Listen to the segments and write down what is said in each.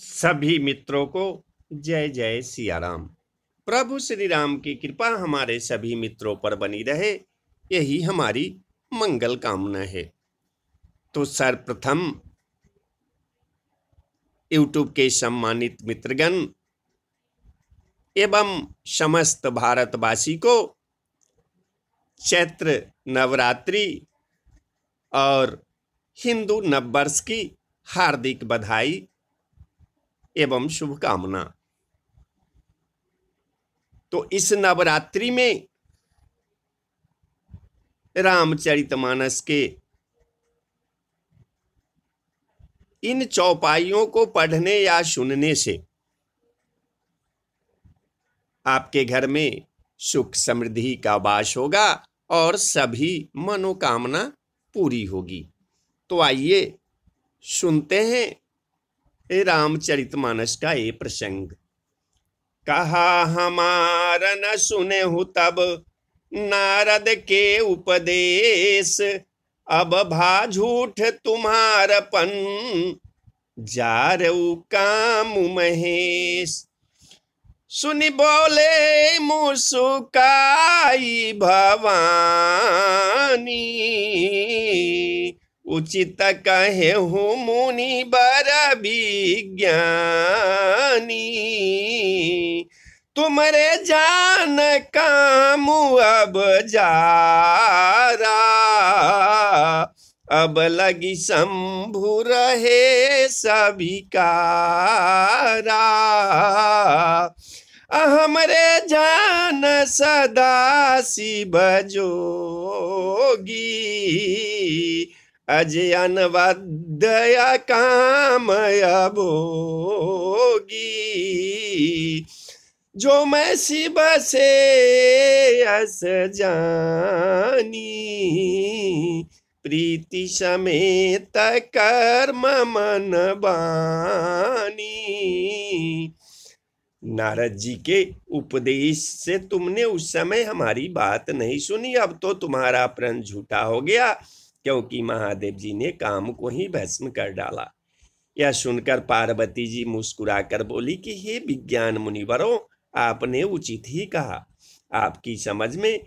सभी मित्रों को जय जय सियाराम प्रभु श्री राम की कृपा हमारे सभी मित्रों पर बनी रहे यही हमारी मंगल कामना है तो सर्वप्रथम यूट्यूब के सम्मानित मित्रगण एवं समस्त भारतवासी को चैत्र नवरात्रि और हिंदू नववर्ष की हार्दिक बधाई एवं शुभकामना तो इस नवरात्रि में रामचरितमानस के इन चौपाइयों को पढ़ने या सुनने से आपके घर में सुख समृद्धि का वास होगा और सभी मनोकामना पूरी होगी तो आइए सुनते हैं रामचरितमानस का ये प्रसंग कहा हमारा न सुने हु तब नारद के उपदेश अब भा झूठ तुम्हार जा जारऊ काम महेश सुनि बोले मुसुकाई भवानी उचित कहे हो मुनि बर विज्ञानी रे जान काम अब जारा अब लगी शंभु रहे सभी कारा हमरे जान सदा शिव जोगी अजयन वया कामय भोगी जो मैं शिव से अस जानी प्रीति समेत कर्म मन बानी नारद जी के उपदेश से तुमने उस समय हमारी बात नहीं सुनी अब तो तुम्हारा प्रण झूठा हो गया क्योंकि महादेव जी ने काम को ही भस्म कर डाला यह सुनकर पार्वती जी मुस्कुराकर बोली कि हे विज्ञान मुनिवरों आपने उचित ही कहा आपकी समझ में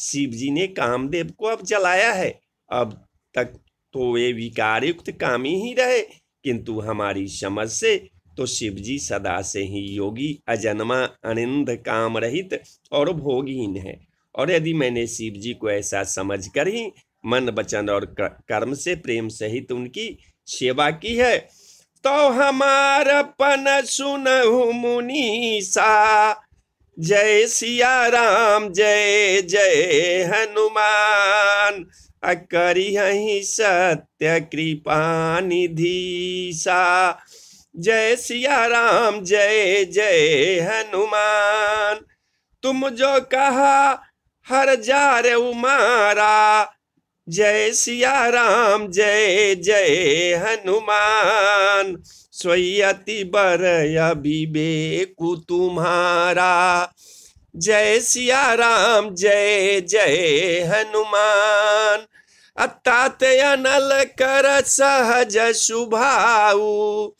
शिव जी ने कामदेव को अब जलाया है अब तक तो वे विकारयुक्त काम ही रहे किंतु हमारी समझ से तो शिव जी सदा से ही योगी अजन्मा अनिंद काम रहित और भोगहीन है और यदि मैंने शिव जी को ऐसा समझ कर ही मन वचन और कर्म से प्रेम सहित उनकी सेवा की है तो हमार पन सुन मुनीसा जय सिया राम जय जय हनुमान करी हही सत्य कृपा निधीसा जय सिया राम जय जय हनुमान तुम जो कहा हर रे उमारा जय सिया राम जय जय हनुमान स्वयति बर अभिवेक तुम्हारा जय सिया राम जय जय हनुमान अतात अनल कर सहज शुभाऊ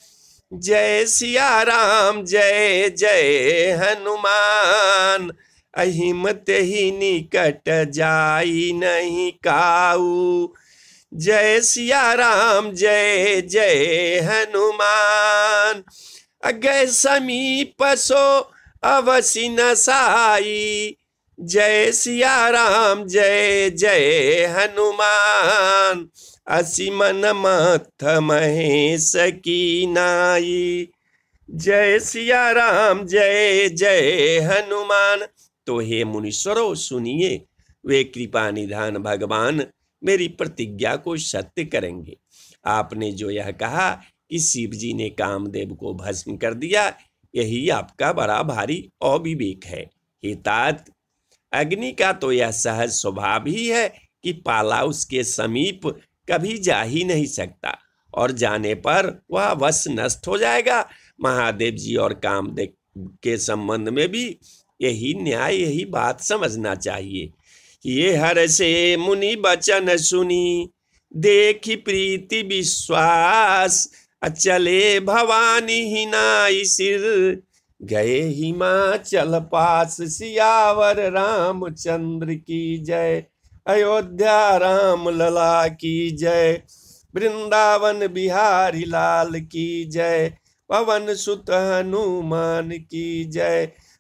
जय सिया राम जय जय हनुमान अहिमत ही निकट जाई नहीं काऊ जय सिया राम जय जय हनुमान अगय समीप सो न साई जय सिया राम जय जय हनुमान मन मथ महेश की नाई जय सिया राम जय जय हनुमान तो हे मुनीश्वरों सुनिए वे कृपा निधान भगवान मेरी प्रतिज्ञा को सत्य करेंगे आपने जो यह कहा कि शिव जी ने कामदेव को भस्म कर दिया यही आपका बड़ा भारी अविवेक है हितात अग्नि का तो यह सहज स्वभाव ही है कि पाला उसके समीप कभी जा ही नहीं सकता और जाने पर वह वश नष्ट हो जाएगा महादेव जी और कामदेव के संबंध में भी यही न्याय यही बात समझना चाहिए ये हर से मुनि बचन सुनी देखी प्रीति विश्वास अचले भवानी ही नाई सिर गए हिमाचल पास सियावर रामचंद्र की जय अयोध्या राम लला की जय वृंदावन बिहारी लाल की जय पवन सुत हनुमान की जय